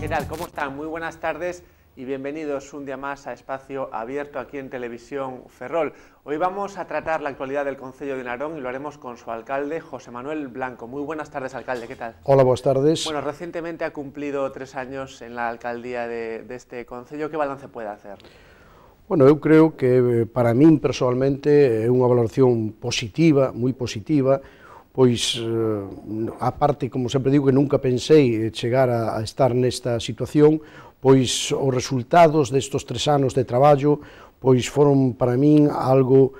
¿Qué tal? ¿Cómo están? Muy buenas tardes y bienvenidos un día más a Espacio Abierto aquí en Televisión Ferrol. Hoy vamos a tratar la actualidad del Concello de Narón y lo haremos con su alcalde, José Manuel Blanco. Muy buenas tardes, alcalde, ¿qué tal? Hola, buenas tardes. Bueno, recientemente ha cumplido tres años en la alcaldía de, este Concello. ¿Qué balance puede hacer? Bueno, eu creo que eh, para min personalmente é unha valoración positiva, moi positiva, pois eh, a parte, como sempre digo, que nunca pensei chegar a, a estar nesta situación, pois os resultados destos tres anos de traballo pois foron para min algo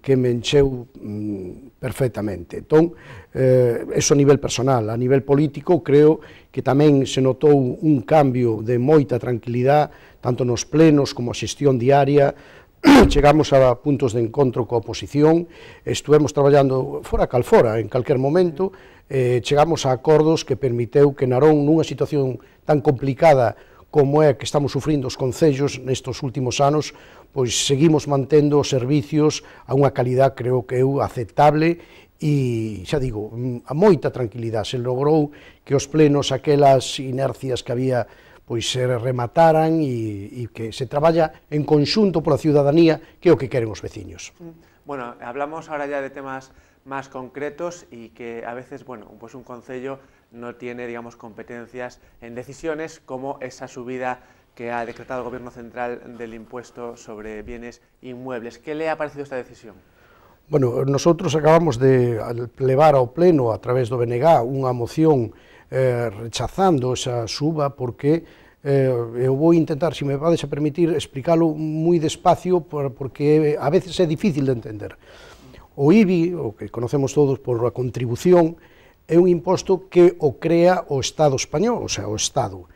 que me encheu mm, perfectamente. Entón, eh, eso a nivel personal, a nivel político, creo que tamén se notou un cambio de moita tranquilidade, tanto nos plenos como a xestión diaria, chegamos a puntos de encontro coa oposición, estuemos traballando fora cal fora en calquer momento, eh, chegamos a acordos que permiteu que Narón, nunha situación tan complicada como é que estamos sufrindo os concellos nestos últimos anos, pois seguimos mantendo os servicios a unha calidad, creo que eu, aceptable e, xa digo, mm, a moita tranquilidade. Se logrou que os plenos aquelas inercias que había pois se remataran e, e que se traballa en conxunto pola ciudadanía que é o que queren os veciños. Bueno, hablamos ahora ya de temas máis concretos e que a veces, bueno, pois un concello no tiene, digamos, competencias en decisiones como esa subida que ha decretado el Gobierno Central del impuesto sobre bienes inmuebles. ¿Qué le ha parecido esta decisión? Bueno, nosotros acabamos de llevar a Pleno a través de BNG una moción eh, rechazando esa suba porque eh, voy a intentar, si me vais a permitir, explicarlo muy despacio porque a veces es difícil de entender. O que conocemos todos por la contribución, é un imposto que o crea o Estado español, o sea, o Estado,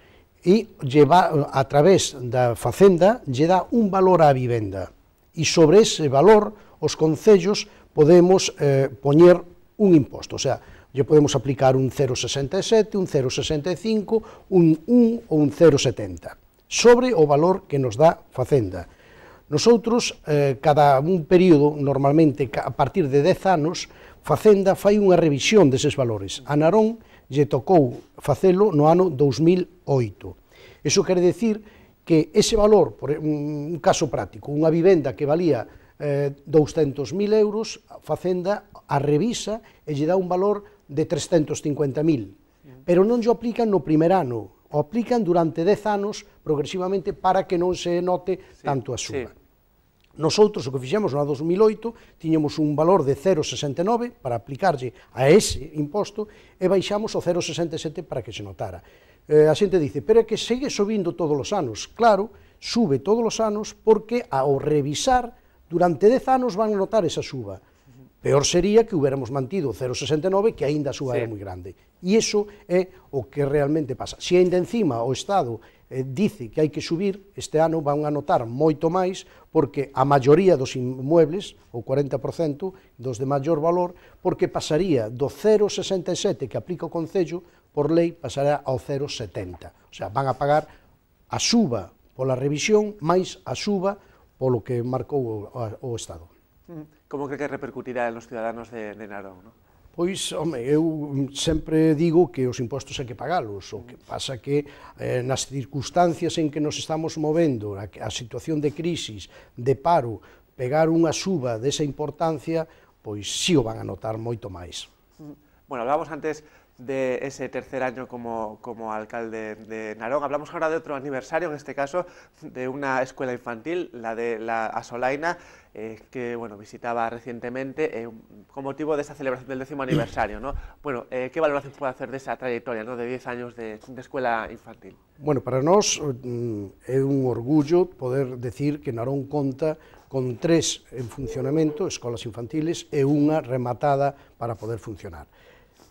e lleva, a través da facenda lle dá un valor á vivenda. E sobre ese valor os concellos podemos eh, poñer un imposto, o sea, lle podemos aplicar un 0,67, un 0,65, un 1 ou un 0,70, sobre o valor que nos dá Facenda. Nosotros, eh, cada un período, normalmente a partir de 10 anos, Facenda fai unha revisión deses valores. A Narón lle tocou facelo no ano 2008. Eso quere decir que ese valor, por un caso práctico, unha vivenda que valía eh, 200.000 euros, Facenda a revisa e lle dá un valor de 350.000, pero non lle aplican no primer ano, o aplican durante 10 anos progresivamente para que non se note tanto a suma. Sí. Nosotros o que fixemos no 2008 tiñemos un valor de 0,69 para aplicarlle a ese imposto e baixamos o 0,67 para que se notara. Eh, a xente dice, pero é que segue subindo todos os anos. Claro, sube todos os anos porque ao revisar durante 10 anos van notar esa suba. Peor sería que hubiéramos mantido 0,69, que aínda a suba sí. é moi grande. E iso é o que realmente pasa. Se aínda encima o Estado Eh, dice que hai que subir, este ano van a notar moito máis, porque a maioría dos inmuebles, o 40% dos de maior valor, porque pasaría do 0,67 que aplica o Concello, por lei pasará ao 0,70. O sea, van a pagar a suba pola revisión máis a suba polo que marcou o, o Estado. Mm. Como cree que repercutirá en os cidadanos de, de Narón? ¿no? Pois, home, eu sempre digo que os impostos hai que pagalos, o que pasa que eh, nas circunstancias en que nos estamos movendo, a, a situación de crisis, de paro, pegar unha suba desa importancia, pois si o van a notar moito máis. Mm. Bueno, hablábamos antes de ese tercer año como, alcalde de Narón. Hablamos ahora de otro aniversario, en este caso, de una escuela infantil, la de la Asolaina, eh, que bueno, visitaba recientemente eh, con motivo de esa celebración del décimo aniversario. Bueno, eh, ¿qué valoración puede hacer de esa trayectoria ¿no? de 10 años de, escuela infantil? Bueno, para nos mm, es un orgullo poder decir que Narón conta con tres en funcionamiento, escuelas infantiles, y e una rematada para poder funcionar.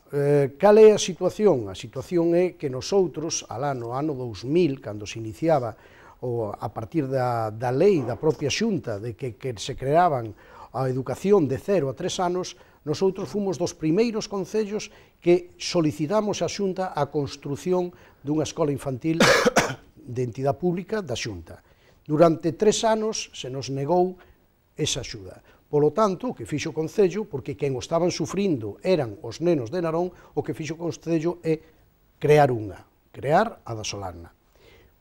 Eh, cal é a situación? A situación é que nosotros, alá no ano 2000, cando se iniciaba o, a partir da, da lei da propia xunta de que, que se creaban a educación de 0 a 3 anos, nosotros fomos dos primeiros concellos que solicitamos a xunta a construción dunha escola infantil de entidade pública da xunta. Durante tres anos se nos negou esa axuda. Polo tanto, o que fixo o Concello, porque quen o estaban sufrindo eran os nenos de Narón, o que fixo o Concello é crear unha, crear a da Solana.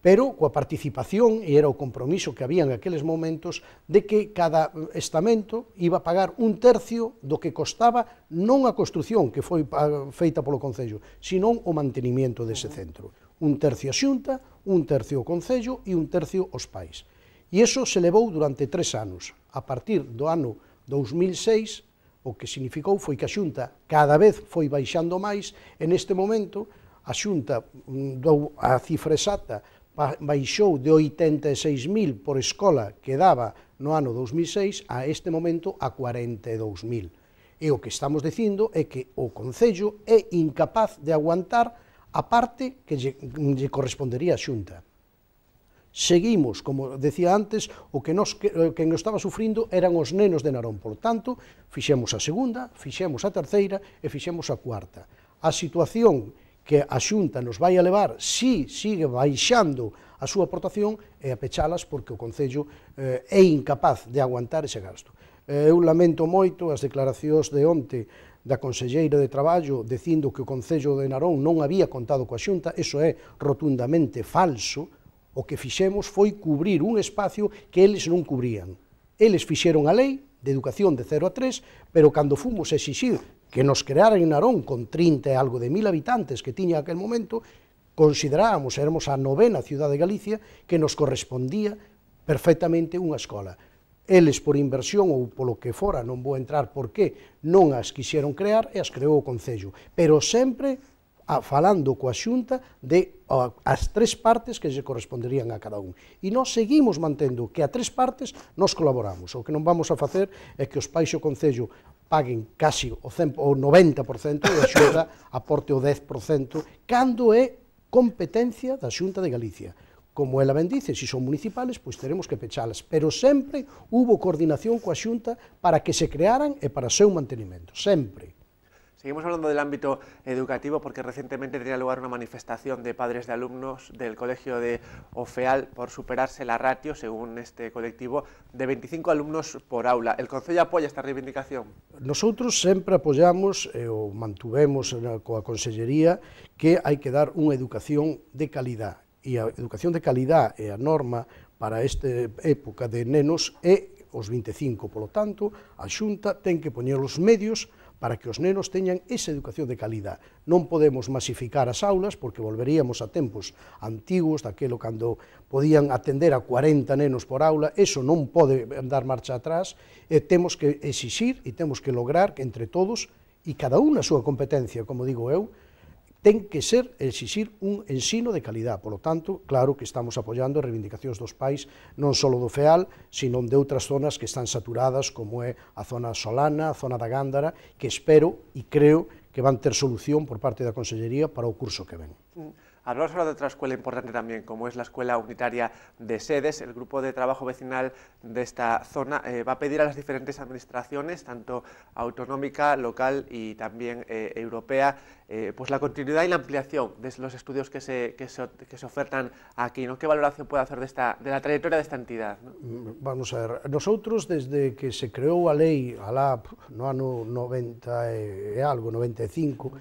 Pero coa participación, e era o compromiso que había en aqueles momentos, de que cada estamento iba a pagar un tercio do que costaba non a construción que foi feita polo Concello, sino o mantenimiento dese centro. Un tercio a xunta, un tercio o Concello e un tercio os pais. E iso se levou durante tres anos. A partir do ano 2006, o que significou foi que a Xunta cada vez foi baixando máis, e neste momento a Xunta mm, dou a cifra exacta, baixou de 86.000 por escola que daba no ano 2006 a este momento a 42.000. E o que estamos dicindo é que o Concello é incapaz de aguantar a parte que lle, lle correspondería a Xunta seguimos, como decía antes, o que nos, quen estaba sufrindo eran os nenos de Narón. Por tanto, fixemos a segunda, fixemos a terceira e fixemos a cuarta. A situación que a Xunta nos vai a levar si sigue baixando a súa aportación é a pechalas porque o Concello eh, é incapaz de aguantar ese gasto. Eh, eu lamento moito as declaracións de onte da Conselleira de Traballo dicindo que o Concello de Narón non había contado coa Xunta, iso é rotundamente falso, o que fixemos foi cubrir un espacio que eles non cubrían. Eles fixeron a lei de educación de 0 a 3, pero cando fomos exixir que nos crearan en Narón con 30 e algo de mil habitantes que tiña aquel momento, considerábamos, éramos a novena cidade de Galicia, que nos correspondía perfectamente unha escola. Eles, por inversión ou polo que fora, non vou entrar por qué, non as quixeron crear e as creou o Concello, pero sempre a, falando coa xunta de a, as tres partes que lle corresponderían a cada un. E nós seguimos mantendo que a tres partes nos colaboramos. O que non vamos a facer é que os pais o Concello paguen casi o, 100, o 90% e a xunta aporte o 10% cando é competencia da xunta de Galicia como ela ben dice, se si son municipales, pois teremos que pechalas. Pero sempre hubo coordinación coa xunta para que se crearan e para o seu mantenimento, sempre. Seguimos hablando del ámbito educativo porque recientemente tenía lugar una manifestación de padres de alumnos del colegio de Ofeal por superarse la ratio, según este colectivo, de 25 alumnos por aula. El Concello apoia esta reivindicación? Nosotros sempre apoyamos e o mantuvemos na, coa Consellería que hai que dar unha educación de calidad e a educación de calidad é a norma para esta época de nenos é os 25, polo tanto, a Xunta ten que poñer os medios para que os nenos teñan esa educación de calidad. Non podemos masificar as aulas porque volveríamos a tempos antigos, daquelo cando podían atender a 40 nenos por aula, eso non pode dar marcha atrás, e temos que exixir e temos que lograr que entre todos e cada un a súa competencia, como digo eu, ten que ser exixir un ensino de calidad. Por lo tanto, claro que estamos apoiando reivindicacións dos pais non só do FEAL, sino de outras zonas que están saturadas, como é a zona solana, a zona da Gándara, que espero e creo que van ter solución por parte da Consellería para o curso que ven. Mm. Hablamos ahora de otra escuela importante también, como es la Escuela Unitaria de Sedes. El grupo de trabajo vecinal de esta zona eh, va a pedir a las diferentes administraciones, tanto autonómica, local y también eh, europea, eh, pues la continuidad y la ampliación de los estudios que se, que se, ofertan aquí. ¿no? ¿Qué valoración puede hacer de, esta, de la trayectoria de esta entidad? Mm, vamos a ver, nosotros desde que se creó la ley, a no ano 90 algo, 95,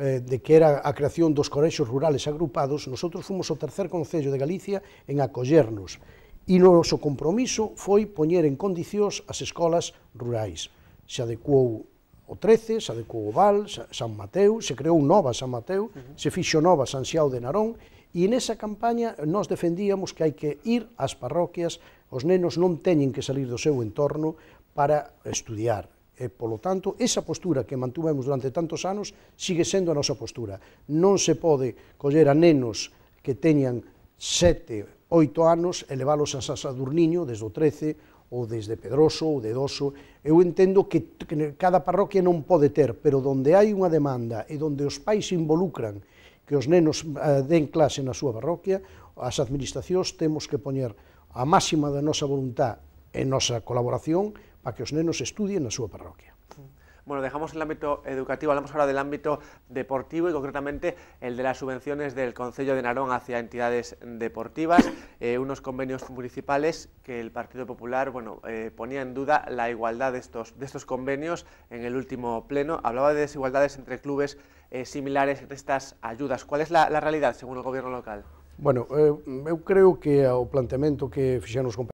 Eh, de que era a creación dos colexos rurales agrupados, nosotros fomos o tercer Concello de Galicia en acollernos e o noso compromiso foi poñer en condicións as escolas rurais. Se adecuou o 13, se adecuou o Val, San Mateu, se creou nova San Mateu, uh -huh. se fixo nova San Xiao de Narón, e nesa campaña nós defendíamos que hai que ir ás parroquias, os nenos non teñen que salir do seu entorno para estudiar. E, polo tanto, esa postura que mantuvemos durante tantos anos sigue sendo a nosa postura. Non se pode coller a nenos que teñan sete, oito anos e leválos a Sasadurniño desde o 13 ou desde Pedroso ou de Doso. Eu entendo que, cada parroquia non pode ter, pero onde hai unha demanda e onde os pais involucran que os nenos eh, den clase na súa parroquia, as administracións temos que poñer a máxima da nosa voluntad e nosa colaboración para que los nenos estudien en su parroquia. Mm. Bueno, dejamos el ámbito educativo, hablamos ahora del ámbito deportivo y concretamente el de las subvenciones del Concello de Narón hacia entidades deportivas, eh, unos convenios municipales que el Partido Popular bueno, eh, ponía en duda la igualdad de estos, de estos convenios en el último pleno. Hablaba de desigualdades entre clubes eh, similares en estas ayudas. ¿Cuál es la, realidad según el Gobierno local? Bueno, yo creo que el planteamiento que los compañeros